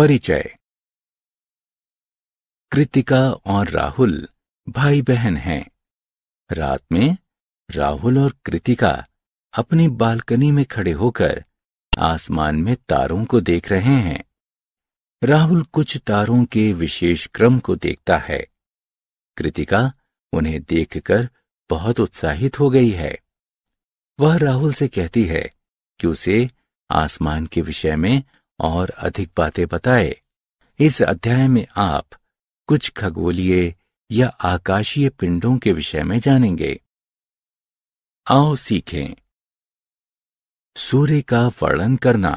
परिचय कृतिका और राहुल भाई बहन हैं रात में राहुल और कृतिका अपनी बालकनी में खड़े होकर आसमान में तारों को देख रहे हैं राहुल कुछ तारों के विशेष क्रम को देखता है कृतिका उन्हें देखकर बहुत उत्साहित हो गई है वह राहुल से कहती है कि उसे आसमान के विषय में और अधिक बातें बताए इस अध्याय में आप कुछ खगोलीय या आकाशीय पिंडों के विषय में जानेंगे आओ सीखें सूर्य का वर्णन करना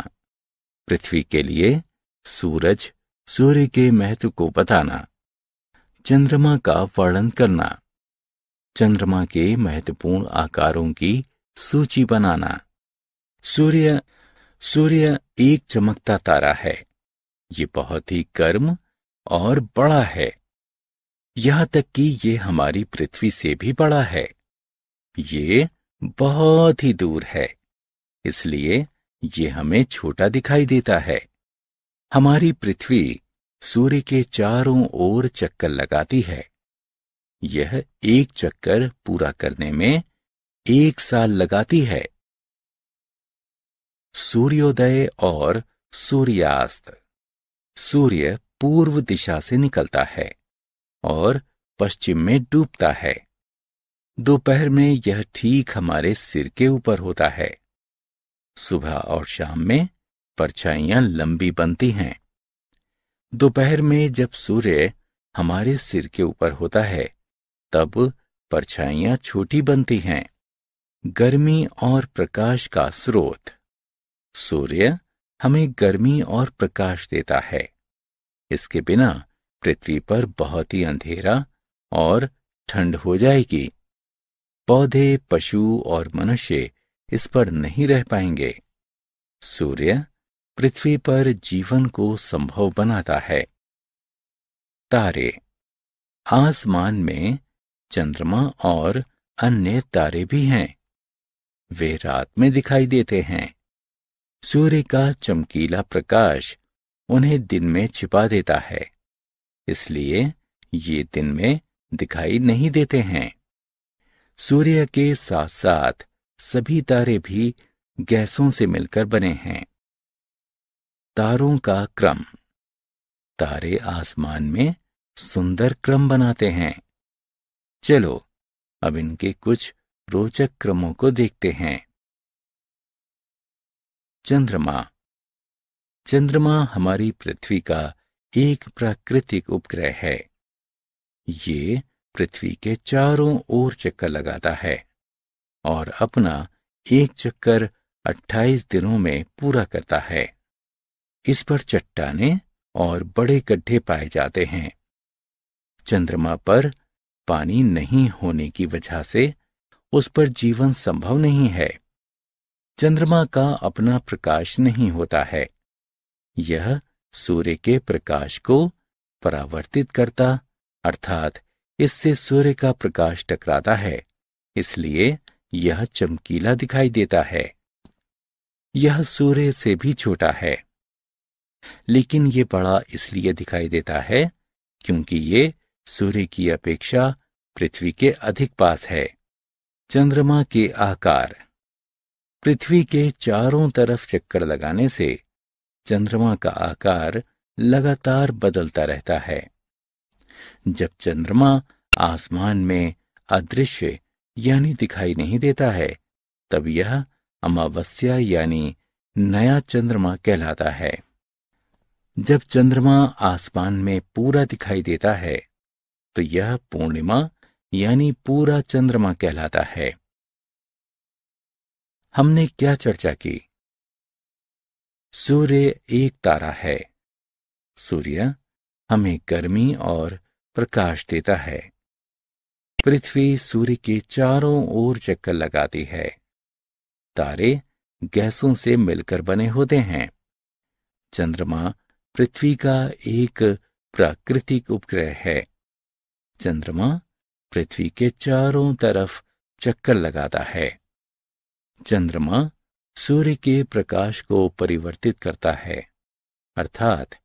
पृथ्वी के लिए सूरज सूर्य के महत्व को बताना चंद्रमा का वर्णन करना चंद्रमा के महत्वपूर्ण आकारों की सूची बनाना सूर्य सूर्य एक चमकता तारा है ये बहुत ही गर्म और बड़ा है यहां तक कि ये हमारी पृथ्वी से भी बड़ा है ये बहुत ही दूर है इसलिए ये हमें छोटा दिखाई देता है हमारी पृथ्वी सूर्य के चारों ओर चक्कर लगाती है यह एक चक्कर पूरा करने में एक साल लगाती है सूर्योदय और सूर्यास्त सूर्य पूर्व दिशा से निकलता है और पश्चिम में डूबता है दोपहर में यह ठीक हमारे सिर के ऊपर होता है सुबह और शाम में परछाइयां लंबी बनती हैं दोपहर में जब सूर्य हमारे सिर के ऊपर होता है तब परछाइयां छोटी बनती हैं गर्मी और प्रकाश का स्रोत सूर्य हमें गर्मी और प्रकाश देता है इसके बिना पृथ्वी पर बहुत ही अंधेरा और ठंड हो जाएगी पौधे पशु और मनुष्य इस पर नहीं रह पाएंगे सूर्य पृथ्वी पर जीवन को संभव बनाता है तारे आसमान में चंद्रमा और अन्य तारे भी हैं वे रात में दिखाई देते हैं सूर्य का चमकीला प्रकाश उन्हें दिन में छिपा देता है इसलिए ये दिन में दिखाई नहीं देते हैं सूर्य के साथ साथ सभी तारे भी गैसों से मिलकर बने हैं तारों का क्रम तारे आसमान में सुंदर क्रम बनाते हैं चलो अब इनके कुछ रोचक क्रमों को देखते हैं चंद्रमा चंद्रमा हमारी पृथ्वी का एक प्राकृतिक उपग्रह है ये पृथ्वी के चारों ओर चक्कर लगाता है और अपना एक चक्कर 28 दिनों में पूरा करता है इस पर चट्टाने और बड़े गड्ढे पाए जाते हैं चंद्रमा पर पानी नहीं होने की वजह से उस पर जीवन संभव नहीं है चंद्रमा का अपना प्रकाश नहीं होता है यह सूर्य के प्रकाश को परावर्तित करता अर्थात इससे सूर्य का प्रकाश टकराता है इसलिए यह चमकीला दिखाई देता है यह सूर्य से भी छोटा है लेकिन यह बड़ा इसलिए दिखाई देता है क्योंकि ये सूर्य की अपेक्षा पृथ्वी के अधिक पास है चंद्रमा के आकार पृथ्वी के चारों तरफ चक्कर लगाने से चंद्रमा का आकार लगातार बदलता रहता है जब चंद्रमा आसमान में अदृश्य यानी दिखाई नहीं देता है तब यह अमावस्या यानी नया चंद्रमा कहलाता है जब चंद्रमा आसमान में पूरा दिखाई देता है तो यह पूर्णिमा यानी पूरा चंद्रमा कहलाता है हमने क्या चर्चा की सूर्य एक तारा है सूर्य हमें गर्मी और प्रकाश देता है पृथ्वी सूर्य के चारों ओर चक्कर लगाती है तारे गैसों से मिलकर बने होते हैं चंद्रमा पृथ्वी का एक प्राकृतिक उपग्रह है चंद्रमा पृथ्वी के चारों तरफ चक्कर लगाता है चंद्रमा सूर्य के प्रकाश को परिवर्तित करता है अर्थात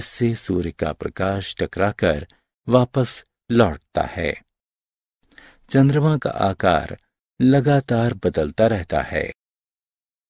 इससे सूर्य का प्रकाश टकराकर वापस लौटता है चंद्रमा का आकार लगातार बदलता रहता है